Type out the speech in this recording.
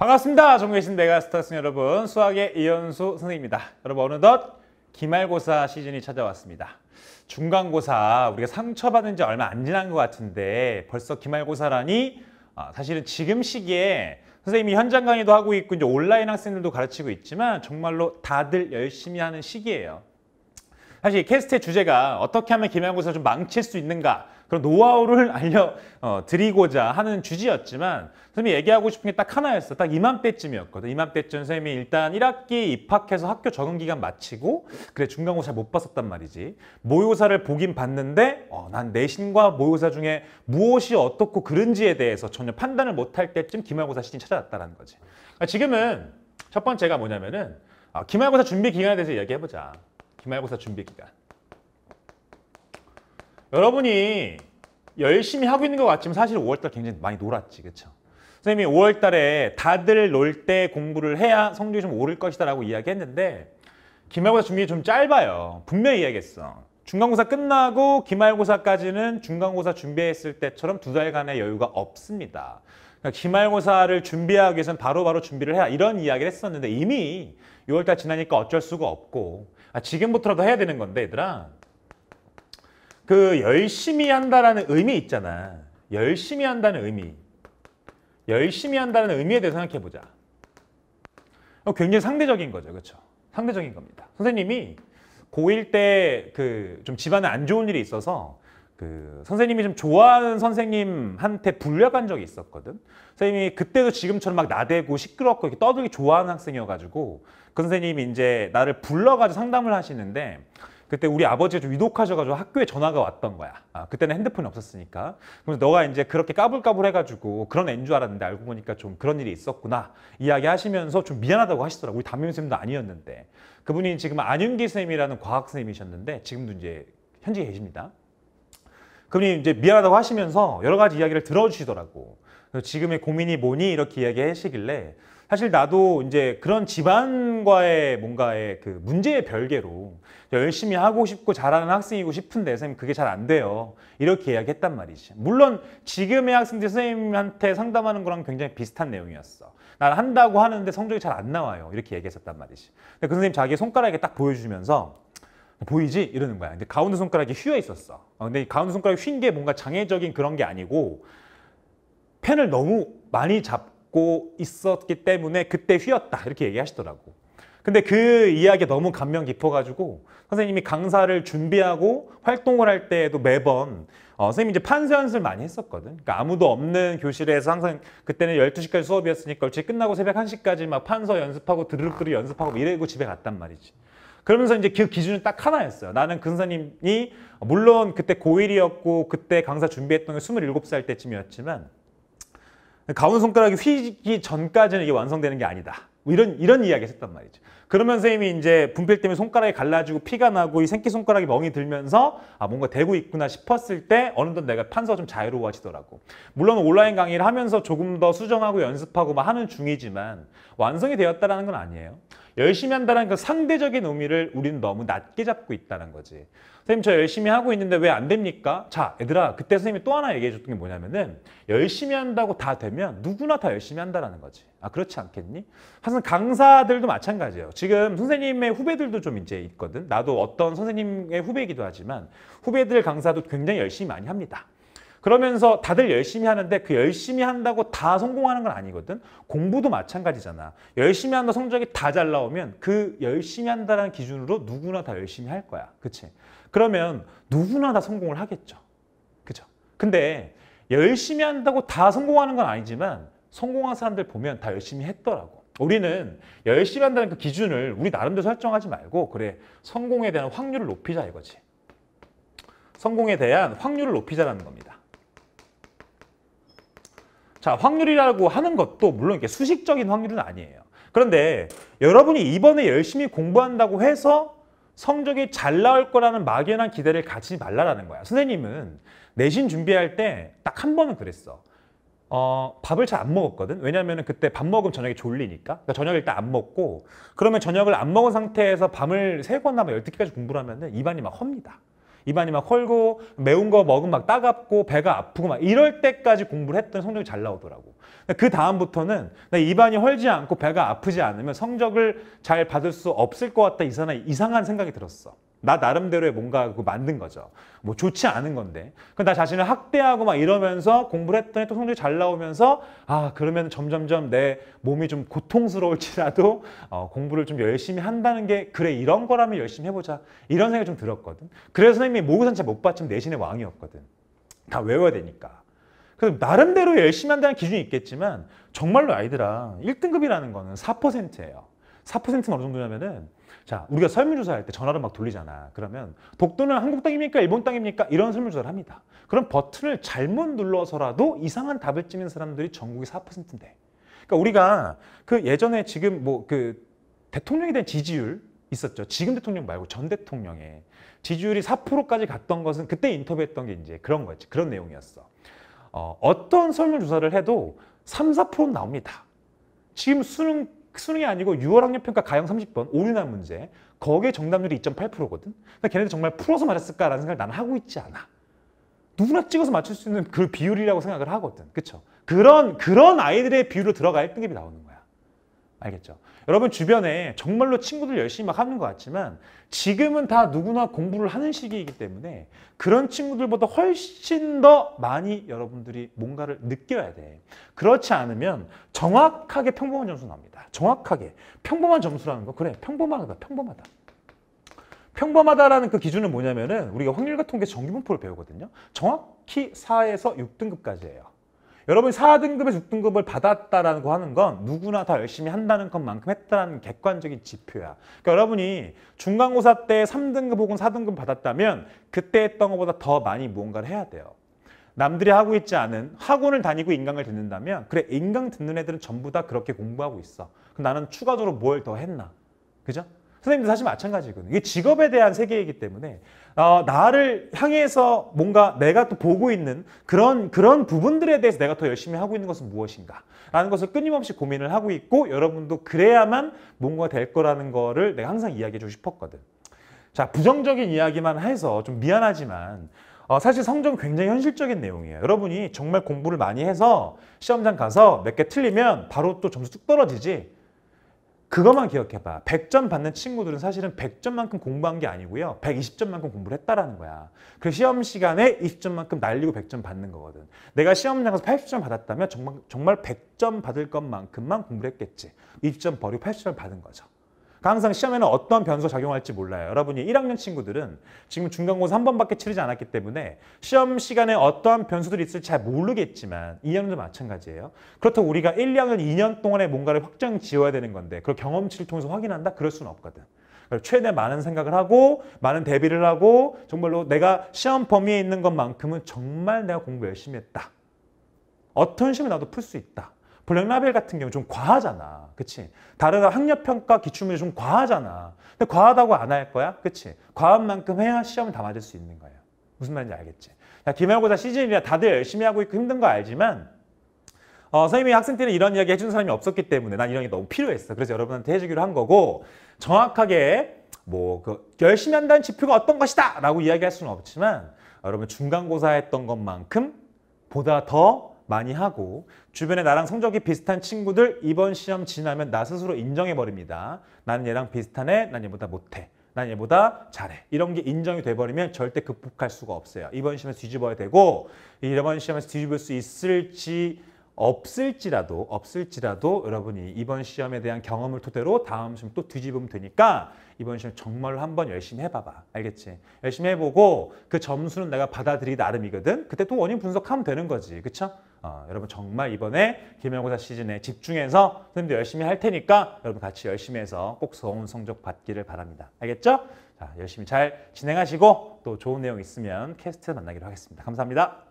반갑습니다. 전교에신 메가스타스 여러분, 수학의 이현수 선생입니다. 여러분 어느덧 기말고사 시즌이 찾아왔습니다. 중간고사 우리가 상처받은 지 얼마 안 지난 것 같은데 벌써 기말고사라니 아, 사실은 지금 시기에 선생님이 현장 강의도 하고 있고 이제 온라인 학생들도 가르치고 있지만 정말로 다들 열심히 하는 시기예요. 사실 캐스트의 주제가 어떻게 하면 기말고사 좀 망칠 수 있는가 그런 노하우를 알려드리고자 어, 하는 주제였지만 선생님이 얘기하고 싶은 게 딱 하나였어. 딱 이맘때쯤이었거든. 이맘때쯤 선생님이 일단 1학기 입학해서 학교 적응 기간 마치고 그래 중간고사 못 봤었단 말이지. 모의고사를 보긴 봤는데 어, 난 내신과 모의고사 중에 무엇이 어떻고 그런지에 대해서 전혀 판단을 못할 때쯤 기말고사 시즌이 찾아왔다는 거지. 그러니까 지금은 첫 번째가 뭐냐면은 어, 기말고사 준비 기간에 대해서 이야기해보자. 기말고사 준비 기간. 여러분이 열심히 하고 있는 것 같지만 사실 5월달 굉장히 많이 놀았지, 그쵸 선생님이 5월달에 다들 놀 때 공부를 해야 성적이 좀 오를 것이다라고 이야기했는데 기말고사 준비 좀 짧아요. 분명히 이야기했어. 중간고사 끝나고 기말고사까지는 중간고사 준비했을 때처럼 두 달간의 여유가 없습니다. 그러니까 기말고사를 준비하기 위해서는 바로바로 준비를 해야 이런 이야기를 했었는데 이미 6월달 지나니까 어쩔 수가 없고 아, 지금부터라도 해야 되는 건데 얘들아 그 열심히 한다라는 의미 있잖아. 열심히 한다는 의미. 열심히 한다는 의미에 대해 서 생각해 보자. 어, 굉장히 상대적인 거죠. 그렇죠? 상대적인 겁니다. 선생님이 고1 때 그 좀 집안에 안 좋은 일이 있어서 그 선생님이 좀 좋아하는 선생님한테 불려간 적이 있었거든. 선생님이 그때도 지금처럼 막 나대고 시끄럽고 이렇게 떠들기 좋아하는 학생이어가지고 그 선생님이 이제 나를 불러가지고 상담을 하시는데 그때 우리 아버지가 좀 위독하셔가지고 학교에 전화가 왔던 거야. 아, 그때는 핸드폰이 없었으니까. 그래서 너가 이제 그렇게 까불까불해가지고 그런 애인 줄 알았는데 알고 보니까 좀 그런 일이 있었구나 이야기하시면서 좀 미안하다고 하시더라고. 우리 담임 선생님도 아니었는데 그분이 지금 안윤기 선생님이라는 과학 선생님이셨는데 지금도 이제 현지에 계십니다. 그분이 이제 미안하다고 하시면서 여러 가지 이야기를 들어주시더라고. 지금의 고민이 뭐니 이렇게 이야기하시길래 사실 나도 이제 그런 집안과의 뭔가의 그 문제의 별개로 열심히 하고 싶고 잘하는 학생이고 싶은데 선생님 그게 잘 안 돼요. 이렇게 이야기했단 말이지. 물론 지금의 학생들 선생님한테 상담하는 거랑 굉장히 비슷한 내용이었어. 난 한다고 하는데 성적이 잘 안 나와요. 이렇게 얘기했었단 말이지. 근데 그 선생님 자기 손가락에 딱 보여주면서 보이지? 이러는 거야. 근데 가운데 손가락이 휘어 있었어. 어, 근데 가운데 손가락이 휜 게 뭔가 장애적인 그런 게 아니고 펜을 너무 많이 잡고 겪고 있었기 때문에 그때 휘었다 이렇게 얘기하시더라고. 근데 그이야기 너무 감명 깊어가지고 선생님이 강사를 준비하고 활동을 할 때에도 매번 어, 선생님이 이제 판서 연습을 많이 했었거든. 그러니까 아무도 없는 교실에서 항상 그때는 12시까지 수업이었으니까 일찍 끝나고 새벽 1시까지 막 판서 연습하고 드르륵드르 연습하고 이래고 집에 갔단 말이지. 그러면서 이제 그 기준은 딱 하나였어요. 나는 근사님이 물론 그때 고1이었고 그때 강사 준비했던 게 27살 때쯤이었지만 가운 손가락이 휘기 전까지는 이게 완성되는 게 아니다. 뭐 이런 이런 이야기 했단 말이죠. 그러면 선생님이 이제 분필 때문에 손가락이 갈라지고 피가 나고 이 새끼손가락이 멍이 들면서 아 뭔가 되고 있구나 싶었을 때 어느덧 내가 판서가 좀 자유로워지더라고. 물론 온라인 강의를 하면서 조금 더 수정하고 연습하고 막 하는 중이지만 완성이 되었다는건 아니에요. 열심히 한다는 그 상대적인 의미를 우리는 너무 낮게 잡고 있다는 거지. 선생님 저 열심히 하고 있는데 왜 안 됩니까? 자, 얘들아 그때 선생님이 또 하나 얘기해 줬던 게 뭐냐면은 열심히 한다고 다 되면 누구나 다 열심히 한다는 거지. 아 그렇지 않겠니? 사실 강사들도 마찬가지예요. 지금 선생님의 후배들도 좀 이제 있거든. 나도 어떤 선생님의 후배이기도 하지만 후배들 강사도 굉장히 열심히 많이 합니다. 그러면서 다들 열심히 하는데 그 열심히 한다고 다 성공하는 건 아니거든. 공부도 마찬가지잖아. 열심히 한다 성적이 다 잘 나오면 그 열심히 한다는 기준으로 누구나 다 열심히 할 거야. 그치? 그러면 누구나 다 성공을 하겠죠. 그죠? 근데 열심히 한다고 다 성공하는 건 아니지만 성공한 사람들 보면 다 열심히 했더라고. 우리는 열심히 한다는 그 기준을 우리 나름대로 설정하지 말고 그래 성공에 대한 확률을 높이자 이거지. 성공에 대한 확률을 높이자라는 겁니다. 자, 확률이라고 하는 것도 물론 이게 수식적인 확률은 아니에요. 그런데 여러분이 이번에 열심히 공부한다고 해서 성적이 잘 나올 거라는 막연한 기대를 가지지 말라라는 거야. 선생님은 내신 준비할 때 딱 한 번은 그랬어. 어, 밥을 잘 안 먹었거든. 왜냐면 하 그때 밥 먹으면 저녁에 졸리니까. 그러니까 저녁 일단 안 먹고 그러면 저녁을 안 먹은 상태에서 밤을 세거나막 12시까지 뭐 공부를 하면 입안이 막 헙니다. 입안이 막 헐고 매운 거 먹으면 막 따갑고 배가 아프고 막 이럴 때까지 공부를 했더니 성적이 잘 나오더라고. 그 다음부터는 입안이 헐지 않고 배가 아프지 않으면 성적을 잘 받을 수 없을 것 같다 이상한 생각이 들었어. 나 나름대로의 뭔가 그 만든 거죠. 뭐 좋지 않은 건데. 그 나 자신을 학대하고 막 이러면서 공부를 했더니 또 성적이 잘 나오면서 아 그러면 점점점 내 몸이 좀 고통스러울지라도 어, 공부를 좀 열심히 한다는 게 그래 이런 거라면 열심히 해보자 이런 생각이 좀 들었거든. 그래서 선생님이 모의선차 못받지면 내신의 왕이었거든. 다 외워야 되니까. 그래서 나름대로 열심히 한다는 기준이 있겠지만 정말로 아이들아 1등급이라는 거는 4%예요. 4%는 어느 정도냐면은 자, 우리가 설문조사 할때 전화를 막 돌리잖아. 그러면 독도는 한국 땅입니까? 일본 땅입니까? 이런 설문조사를 합니다. 그럼 버튼을 잘못 눌러서라도 이상한 답을 찍는 사람들이 전국의 4%인데. 그러니까 우리가 그 예전에 지금 뭐 그 대통령에 대한 지지율 있었죠. 지금 대통령 말고 전 대통령의 지지율이 4%까지 갔던 것은 그때 인터뷰했던 게 이제 그런 거였지. 그런 내용이었어. 어, 어떤 설문조사를 해도 3, 4 나옵니다. 지금 수능 수능이 아니고 6월 학년평가 가형 30번 오류난 문제 거기에 정답률이 2.8%거든 근데 그러니까 걔네들 정말 풀어서 맞았을까라는 생각을 나는 하고 있지 않아 누구나 찍어서 맞출 수 있는 그 비율이라고 생각을 하거든 그쵸 그런 그런 아이들의 비율로 들어가야 1등급이 나오는 거야 알겠죠? 여러분 주변에 정말로 친구들 열심히 막 하는 것 같지만 지금은 다 누구나 공부를 하는 시기이기 때문에 그런 친구들보다 훨씬 더 많이 여러분들이 뭔가를 느껴야 돼. 그렇지 않으면 정확하게 평범한 점수 나옵니다. 정확하게. 평범한 점수라는 거 그래 평범하다 평범하다. 평범하다라는 그 기준은 뭐냐면은 우리가 확률과 통계 정규분포를 배우거든요. 정확히 4에서 6등급까지예요. 여러분 4등급에서 6등급을 받았다라거 하는 건 누구나 다 열심히 한다는 것만큼 했다는 객관적인 지표야. 그러니까 여러분이 중간고사 때 3등급 혹은 4등급 받았다면 그때 했던 것보다 더 많이 무언가를 해야 돼요. 남들이 하고 있지 않은 학원을 다니고 인강을 듣는다면 그래 인강 듣는 애들은 전부 다 그렇게 공부하고 있어. 그럼 나는 추가적으로 뭘 더 했나? 그죠? 선생님도 사실 마찬가지거든요. 이게 직업에 대한 세계이기 때문에 어, 나를 향해서 뭔가 내가 또 보고 있는 그런 그런 부분들에 대해서 내가 더 열심히 하고 있는 것은 무엇인가 라는 것을 끊임없이 고민을 하고 있고 여러분도 그래야만 뭔가 될 거라는 거를 내가 항상 이야기해 주고 싶었거든. 자 부정적인 이야기만 해서 좀 미안하지만 어, 사실 성적 은 굉장히 현실적인 내용이에요. 여러분이 정말 공부를 많이 해서 시험장 가서 몇 개 틀리면 바로 또 점수 뚝 떨어지지 그것만 기억해봐. 100점 받는 친구들은 사실은 100점만큼 공부한 게 아니고요. 120점만큼 공부를 했다라는 거야. 그 시험 시간에 20점만큼 날리고 100점 받는 거거든. 내가 시험장 에서 80점 받았다면 정말, 정말 100점 받을 것만큼만 공부를 했겠지. 20점 버리고 80점 을 받은 거죠. 항상 시험에는 어떤 변수가 작용할지 몰라요. 여러분이 1학년 친구들은 지금 중간고사 한 번밖에 치르지 않았기 때문에 시험 시간에 어떠한 변수들이 있을지 잘 모르겠지만 2학년도 마찬가지예요. 그렇다고 우리가 1, 2학년 2년 동안에 뭔가를 확장 지어야 되는 건데 그걸 경험치를 통해서 확인한다? 그럴 수는 없거든. 최대 많은 생각을 하고 많은 대비를 하고 정말로 내가 시험 범위에 있는 것만큼은 정말 내가 공부 열심히 했다. 어떤 시험을 나도 풀 수 있다. 블랙라벨 같은 경우 는좀 과하잖아. 그치? 다른 학력평가 기출문제 좀 과하잖아. 근데 과하다고 안 할 거야? 그치? 과한 만큼 해야 시험을 다 맞을 수 있는 거야. 무슨 말인지 알겠지? 야, 기말고사 시즌이라 다들 열심히 하고 있고 힘든 거 알지만 어, 선생님이 학생들은 이런 이야기 해준 사람이 없었기 때문에 난 이런 게 너무 필요했어. 그래서 여러분한테 해주기로 한 거고 정확하게 뭐그 열심히 한다는 지표가 어떤 것이다 라고 이야기할 수는 없지만 여러분 중간고사 했던 것만큼 보다 더 많이 하고 주변에 나랑 성적이 비슷한 친구들 이번 시험 지나면 나 스스로 인정해버립니다. 나는 얘랑 비슷하네. 난 얘보다 못해. 난 얘보다 잘해. 이런 게 인정이 돼버리면 절대 극복할 수가 없어요. 이번 시험에서 뒤집어야 되고 이번 시험에서 뒤집을 수 있을지 없을지라도 없을지라도 여러분이 이번 시험에 대한 경험을 토대로 다음 시험 또 뒤집으면 되니까 이번 시험 정말로 한번 열심히 해봐봐. 알겠지? 열심히 해보고 그 점수는 내가 받아들이 나름이거든? 그때 또 원인 분석하면 되는 거지. 그쵸? 어, 여러분 정말 이번에 기말고사 시즌에 집중해서 선생님도 열심히 할 테니까 여러분 같이 열심히 해서 꼭 좋은 성적 받기를 바랍니다. 알겠죠? 자, 열심히 잘 진행하시고 또 좋은 내용 있으면 캐스트 만나기로 하겠습니다. 감사합니다.